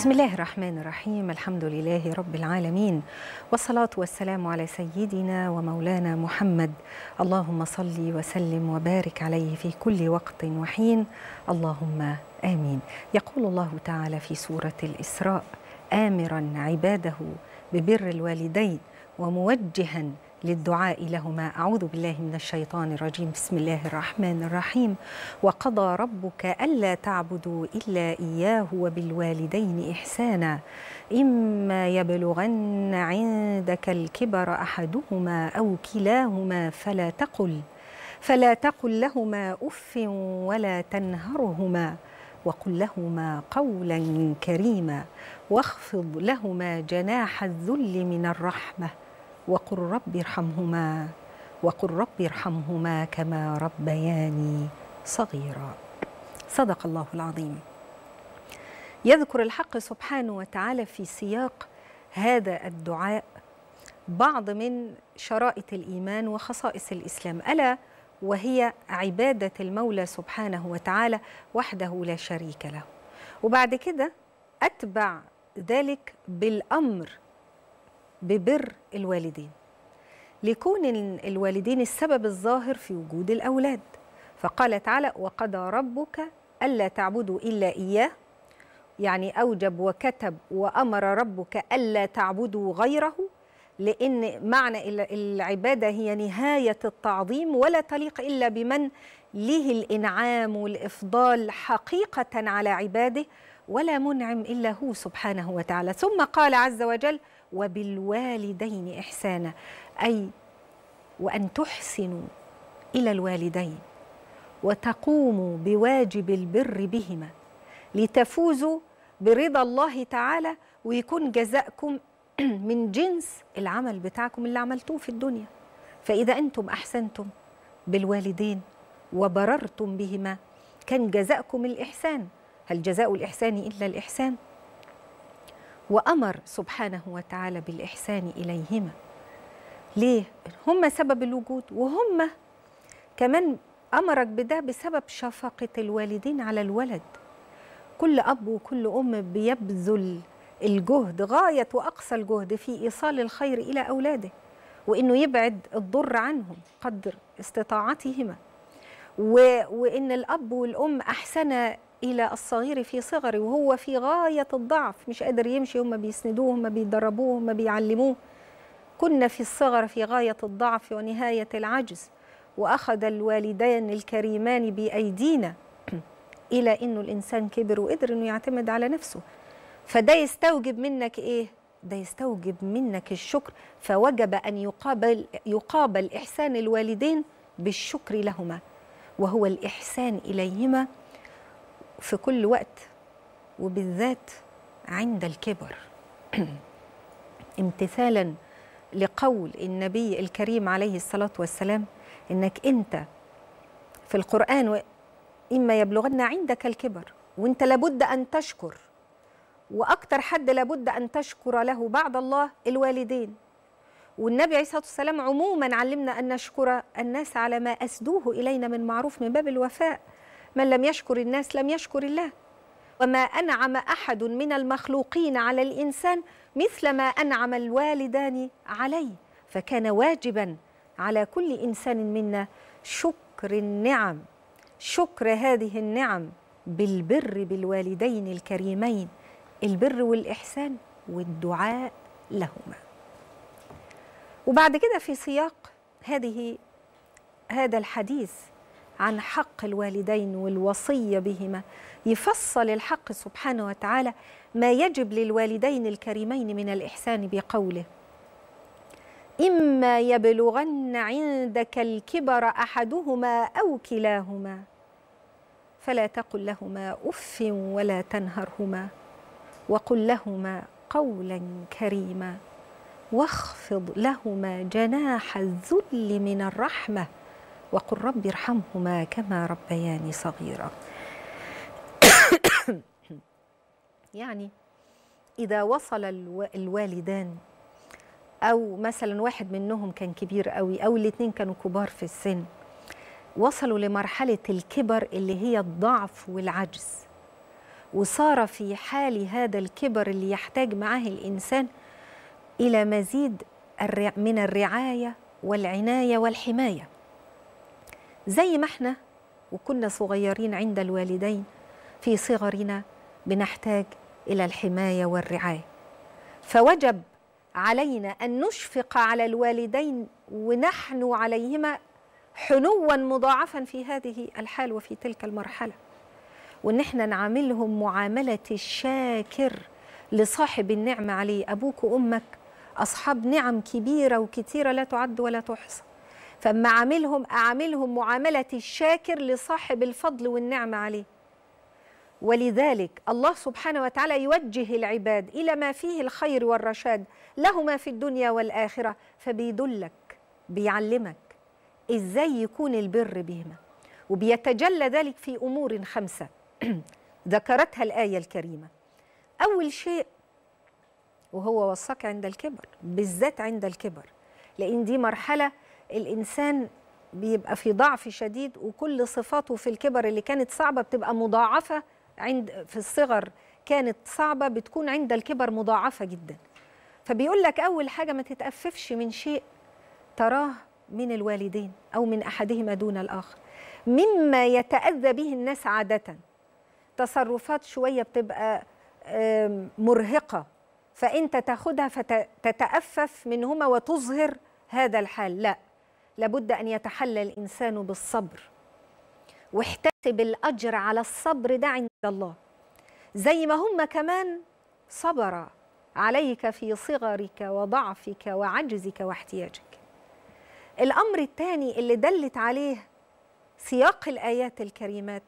بسم الله الرحمن الرحيم الحمد لله رب العالمين والصلاة والسلام على سيدنا ومولانا محمد اللهم صل وسلم وبارك عليه في كل وقت وحين اللهم آمين يقول الله تعالى في سورة الإسراء آمرا عباده ببر الوالدين وموجها للدعاء لهما أعوذ بالله من الشيطان الرجيم بسم الله الرحمن الرحيم وقضى ربك ألا تعبدوا إلا إياه وبالوالدين إحسانا إما يبلغن عندك الكبر أحدهما أو كلاهما فلا تقل فلا تقل لهما أف ولا تنهرهما وقل لهما قولا كريما واخفض لهما جناح الذل من الرحمه وقل رب ارحمهما وقل رب ارحمهما كما ربياني صغيرا صدق الله العظيم يذكر الحق سبحانه وتعالى في سياق هذا الدعاء بعض من شرائط الايمان وخصائص الاسلام الا وهي عباده المولى سبحانه وتعالى وحده لا شريك له وبعد كده اتبع ذلك بالامر ببر الوالدين لكون الوالدين السبب الظاهر في وجود الأولاد فقال تعالى وقضى ربك ألا تعبدوا إلا إياه يعني أوجب وكتب وأمر ربك ألا تعبدوا غيره لأن معنى العبادة هي نهاية التعظيم ولا تليق إلا بمن له الإنعام والإفضال حقيقة على عباده ولا منعم إلا هو سبحانه وتعالى ثم قال عز وجل وبالوالدين إحسانا أي وأن تحسنوا إلى الوالدين وتقوموا بواجب البر بهما لتفوزوا برضا الله تعالى ويكون جزاءكم من جنس العمل بتاعكم اللي عملتوه في الدنيا فإذا أنتم أحسنتم بالوالدين وبررتم بهما كان جزاءكم الإحسان هل جزاء الإحسان إلا الإحسان؟ وأمر سبحانه وتعالى بالإحسان إليهما ليه؟ هما سبب الوجود وهم كمان أمرك بده بسبب شفقة الوالدين على الولد كل أب وكل أم بيبذل الجهد غاية وأقصى الجهد في إيصال الخير إلى أولاده وإنه يبعد الضر عنهم قدر استطاعتهما و... وإن الأب والأم أحسن الى الصغير في صغره وهو في غايه الضعف مش قادر يمشي هم بيسندوه هم بيدربوه هم بيعلموه كنا في الصغر في غايه الضعف ونهايه العجز واخذ الوالدان الكريمان بايدينا الى انه الانسان كبر وقدر انه يعتمد على نفسه فده يستوجب منك ايه ده يستوجب منك الشكر فوجب ان يقابل يقابل احسان الوالدين بالشكر لهما وهو الاحسان اليهما في كل وقت وبالذات عند الكبر امتثالا لقول النبي الكريم عليه الصلاة والسلام إنك أنت في القرآن إما يبلغن عندك الكبر وإنت لابد أن تشكر وأكتر حد لابد أن تشكر له بعد الله الوالدين والنبي عليه الصلاة والسلام عموما علمنا أن نشكر الناس على ما أسدوه إلينا من معروف من باب الوفاء من لم يشكر الناس لم يشكر الله وما أنعم أحد من المخلوقين على الإنسان مثل ما أنعم الوالدان عليه فكان واجبا على كل إنسان منا شكر النعم شكر هذه النعم بالبر بالوالدين الكريمين البر والإحسان والدعاء لهما وبعد كده في سياق هذه هذا الحديث عن حق الوالدين والوصية بهما يفصل الحق سبحانه وتعالى ما يجب للوالدين الكريمين من الإحسان بقوله إما يبلغن عندك الكبر أحدهما أو كلاهما فلا تقل لهما أف ولا تنهرهما وقل لهما قولا كريما واخفض لهما جناح الذل من الرحمه وقل رب ارحمهما كما ربياني صغيرا يعني إذا وصل الوالدان أو مثلا واحد منهم كان كبير قوي أو الاثنين كانوا كبار في السن وصلوا لمرحلة الكبر اللي هي الضعف والعجز وصار في حال هذا الكبر اللي يحتاج معاه الإنسان إلى مزيد من الرعاية والعناية والحماية زي ما احنا وكنا صغيرين عند الوالدين في صغرنا بنحتاج الى الحمايه والرعايه فوجب علينا ان نشفق على الوالدين ونحن عليهما حنوا مضاعفا في هذه الحال وفي تلك المرحله وان احنا نعاملهم معامله الشاكر لصاحب النعمه عليه ابوك وامك اصحاب نعم كبيره وكثيره لا تعد ولا تحصى فما اعاملهم اعاملهم معامله الشاكر لصاحب الفضل والنعمه عليه ولذلك الله سبحانه وتعالى يوجه العباد الى ما فيه الخير والرشاد لهما في الدنيا والاخره فبيدلك بيعلمك ازاي يكون البر بهما وبيتجلى ذلك في امور خمسه ذكرتها الايه الكريمه اول شيء وهو وصاك عند الكبر بالذات عند الكبر لان دي مرحله الإنسان بيبقى في ضعف شديد وكل صفاته في الكبر اللي كانت صعبة بتبقى مضاعفة عند في الصغر كانت صعبة بتكون عند الكبر مضاعفة جدا فبيقول لك أول حاجة ما تتأففش من شيء تراه من الوالدين أو من أحدهما دون الآخر مما يتأذى به الناس عادة تصرفات شوية بتبقى مرهقة فأنت تاخدها فتتأفف منهما وتظهر هذا الحال لا لابد أن يتحلى الإنسان بالصبر واحتسب الأجر على الصبر ده عند الله زي ما هم كمان صبر عليك في صغرك وضعفك وعجزك واحتياجك الأمر الثاني اللي دلت عليه سياق الآيات الكريمات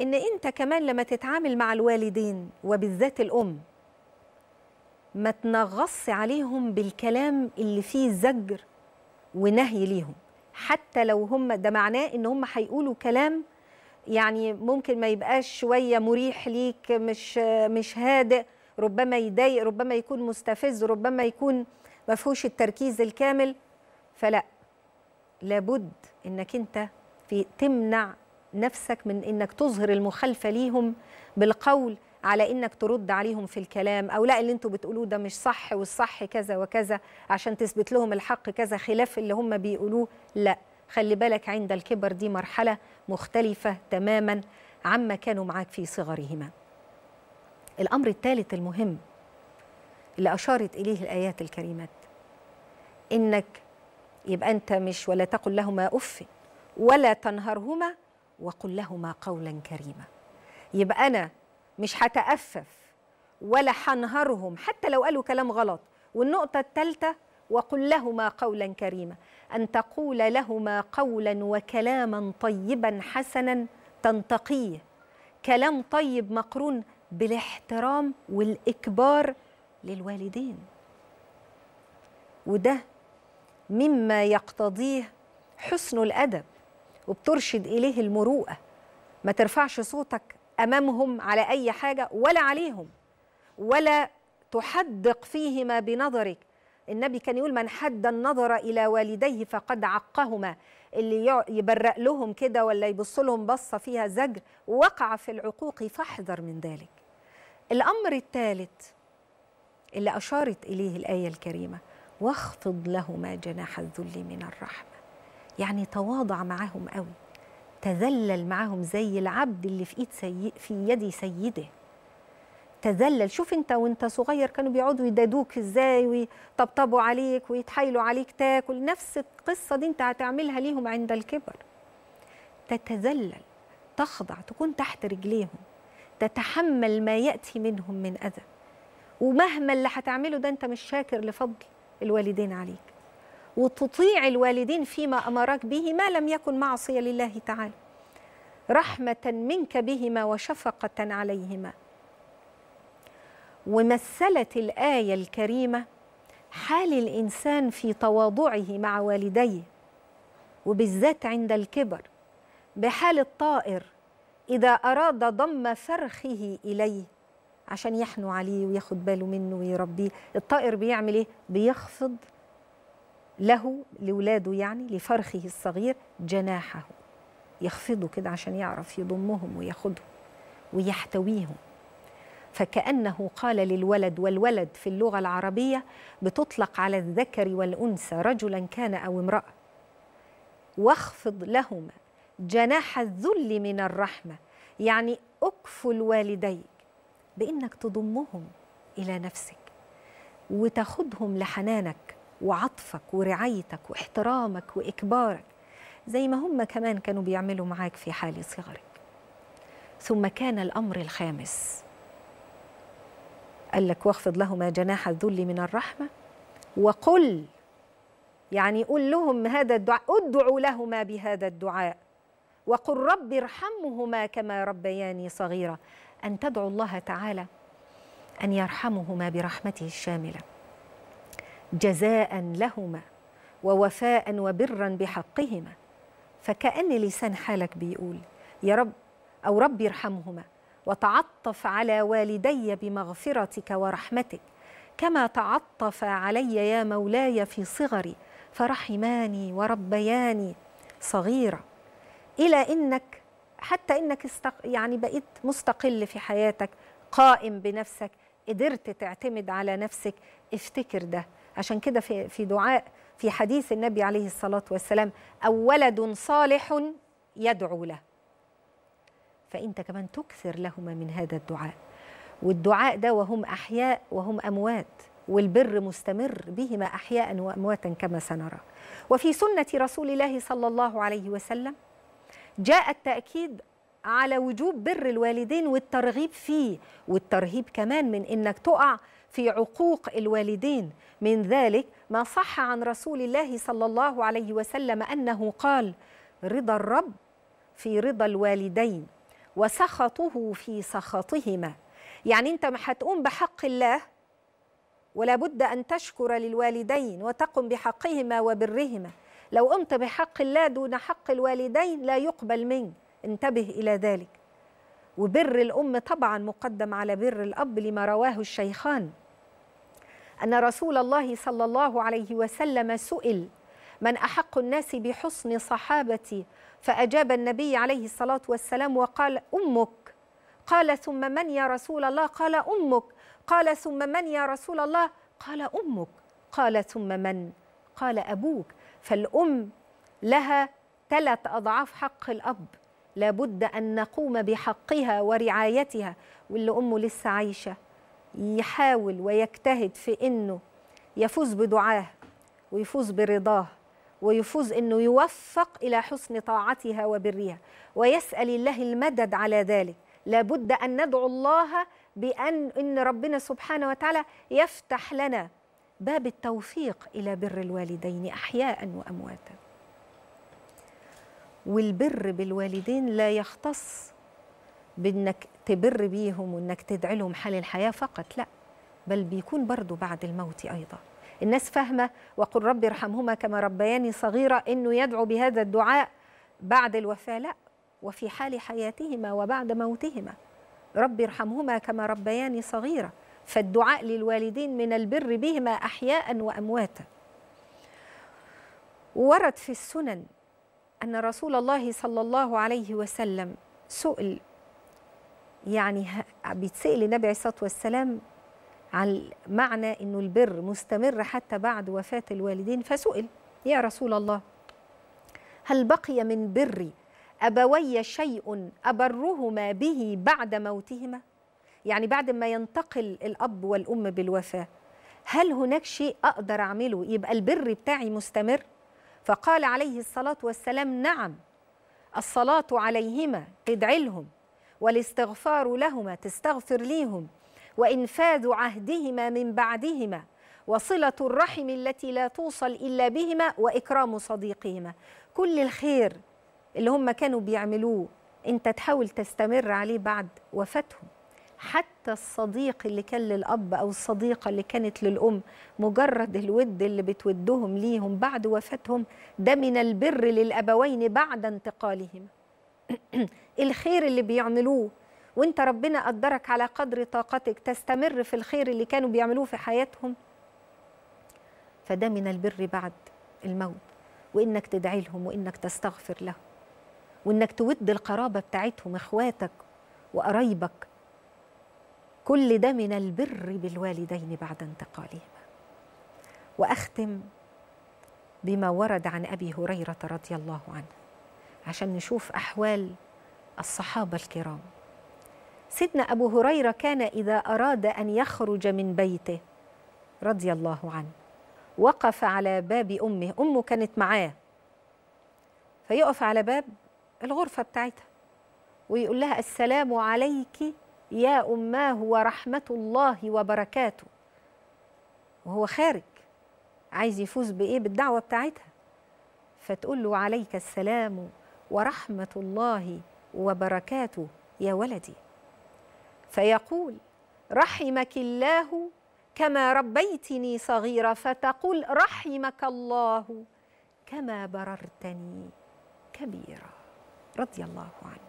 إن أنت كمان لما تتعامل مع الوالدين وبالذات الأم ما تنغص عليهم بالكلام اللي فيه زجر ونهي ليهم حتى لو هم ده معناه ان هم هيقولوا كلام يعني ممكن ما يبقاش شويه مريح ليك مش مش هادئ ربما يضايق ربما يكون مستفز ربما يكون ما فيهوش التركيز الكامل فلا لابد انك انت في تمنع نفسك من انك تظهر المخالفه ليهم بالقول على انك ترد عليهم في الكلام او لا اللي انتوا بتقولوه ده مش صح والصح كذا وكذا عشان تثبت لهم الحق كذا خلاف اللي هم بيقولوه لا خلي بالك عند الكبر دي مرحله مختلفه تماما عما كانوا معاك في صغرهما الامر الثالث المهم اللي اشارت اليه الايات الكريمات انك يبقى انت مش ولا تقل لهما اف ولا تنهرهما وقل لهما قولا كريما يبقى انا مش هتأفف ولا هنهرهم حتى لو قالوا كلام غلط والنقطة الثالثة وقل لهما قولا كريما أن تقول لهما قولا وكلاما طيبا حسنا تنتقيه كلام طيب مقرون بالاحترام والإكبار للوالدين وده مما يقتضيه حسن الأدب وبترشد إليه المروءة ما ترفعش صوتك امامهم على اي حاجه ولا عليهم ولا تحدق فيهما بنظرك النبي كان يقول من حد النظر الى والديه فقد عقهما اللي يبرق لهم كده ولا يبص لهم بصه فيها زجر وقع في العقوق فاحذر من ذلك الامر الثالث اللي اشارت اليه الايه الكريمه واخفض لهما جناح الذل من الرحمه يعني تواضع معهم قوي تذلل معاهم زي العبد اللي في ايد سي... في يد سيده تذلل شوف انت وانت صغير كانوا بيقعدوا يدادوك ازاي ويطبطبوا عليك ويتحايلوا عليك تاكل نفس القصه دي انت هتعملها ليهم عند الكبر تتذلل تخضع تكون تحت رجليهم تتحمل ما ياتي منهم من اذى ومهما اللي هتعمله ده انت مش شاكر لفضل الوالدين عليك وتطيع الوالدين فيما أمرك به ما لم يكن معصية لله تعالى رحمة منك بهما وشفقة عليهما ومثلت الآية الكريمة حال الإنسان في تواضعه مع والديه وبالذات عند الكبر بحال الطائر إذا أراد ضم فرخه إليه عشان يحنو عليه وياخد باله منه ويربيه الطائر بيعمل إيه؟ بيخفض له لولاده يعني لفرخه الصغير جناحه يخفضه كده عشان يعرف يضمهم وياخدهم ويحتويهم فكأنه قال للولد والولد في اللغة العربية بتطلق على الذكر والأنثى رجلا كان أو امرأة واخفض لهما جناح الذل من الرحمة يعني أكفل والديك بإنك تضمهم إلى نفسك وتاخدهم لحنانك وعطفك ورعايتك واحترامك واكبارك زي ما هم كمان كانوا بيعملوا معاك في حال صغرك ثم كان الامر الخامس قال لك واخفض لهما جناح الذل من الرحمه وقل يعني قل لهم هذا الدعاء ادعوا لهما بهذا الدعاء وقل رب ارحمهما كما ربياني صغيره ان تدعو الله تعالى ان يرحمهما برحمته الشامله جزاء لهما ووفاء وبرا بحقهما فكأن لسان حالك بيقول يا رب أو رب ارحمهما وتعطف على والدي بمغفرتك ورحمتك كما تعطف علي يا مولاي في صغري فرحماني وربياني صغيرة إلى إنك حتى إنك استق... يعني بقيت مستقل في حياتك قائم بنفسك قدرت تعتمد على نفسك افتكر ده عشان كده في في دعاء في حديث النبي عليه الصلاه والسلام او ولد صالح يدعو له فانت كمان تكثر لهما من هذا الدعاء والدعاء ده وهم احياء وهم اموات والبر مستمر بهما احياء وامواتا كما سنرى وفي سنه رسول الله صلى الله عليه وسلم جاء التاكيد على وجوب بر الوالدين والترغيب فيه والترهيب كمان من انك تقع في عقوق الوالدين من ذلك ما صح عن رسول الله صلى الله عليه وسلم أنه قال رضا الرب في رضا الوالدين وسخطه في سخطهما يعني أنت ما هتقوم بحق الله ولا بد أن تشكر للوالدين وتقم بحقهما وبرهما لو قمت بحق الله دون حق الوالدين لا يقبل منك انتبه إلى ذلك وبر الأم طبعا مقدم على بر الأب لما رواه الشيخان أن رسول الله صلى الله عليه وسلم سئل من أحق الناس بحسن صحابتي فأجاب النبي عليه الصلاة والسلام وقال أمك قال ثم من يا رسول الله قال أمك قال ثم من يا رسول الله قال أمك قال ثم من قال أبوك فالأم لها ثلاث أضعاف حق الأب لابد أن نقوم بحقها ورعايتها واللي أمه لسه عايشة يحاول ويجتهد في انه يفوز بدعاه ويفوز برضاه ويفوز انه يوفق الى حسن طاعتها وبرها ويسال الله المدد على ذلك لابد ان ندعو الله بان ان ربنا سبحانه وتعالى يفتح لنا باب التوفيق الى بر الوالدين احياء وامواتا والبر بالوالدين لا يختص بانك تبر بيهم وانك تدعي لهم حال الحياه فقط لا بل بيكون برضه بعد الموت ايضا الناس فاهمه وقل رب ارحمهما كما ربياني صغيره انه يدعو بهذا الدعاء بعد الوفاه لا وفي حال حياتهما وبعد موتهما رب ارحمهما كما ربياني صغيره فالدعاء للوالدين من البر بهما احياء وامواتا ورد في السنن ان رسول الله صلى الله عليه وسلم سئل يعني بيتسأل النبي عليه الصلاة والسلام عن معنى أنه البر مستمر حتى بعد وفاة الوالدين فسئل يا رسول الله هل بقي من بري أبوي شيء أبرهما به بعد موتهما؟ يعني بعد ما ينتقل الأب والأم بالوفاة هل هناك شيء أقدر أعمله يبقى البر بتاعي مستمر؟ فقال عليه الصلاة والسلام نعم الصلاة عليهما تدعي لهم والاستغفار لهما تستغفر ليهم وإنفاذ عهدهما من بعدهما وصلة الرحم التي لا توصل إلا بهما وإكرام صديقهما كل الخير اللي هم كانوا بيعملوه أنت تحاول تستمر عليه بعد وفاتهم حتى الصديق اللي كان للأب أو الصديقة اللي كانت للأم مجرد الود اللي بتودهم ليهم بعد وفاتهم ده من البر للأبوين بعد انتقالهم الخير اللي بيعملوه وانت ربنا قدرك على قدر طاقتك تستمر في الخير اللي كانوا بيعملوه في حياتهم فده من البر بعد الموت وانك تدعي لهم وانك تستغفر لهم وانك تود القرابه بتاعتهم اخواتك وقرايبك كل ده من البر بالوالدين بعد انتقالهما واختم بما ورد عن ابي هريره رضي الله عنه عشان نشوف أحوال الصحابة الكرام سيدنا أبو هريرة كان إذا أراد أن يخرج من بيته رضي الله عنه وقف على باب أمه أمه كانت معاه فيقف على باب الغرفة بتاعتها ويقول لها السلام عليك يا أماه ورحمة الله وبركاته وهو خارج عايز يفوز بإيه بالدعوة بتاعتها فتقول له عليك السلام ورحمه الله وبركاته يا ولدي فيقول رحمك الله كما ربيتني صغيره فتقول رحمك الله كما بررتني كبيرا رضي الله عنه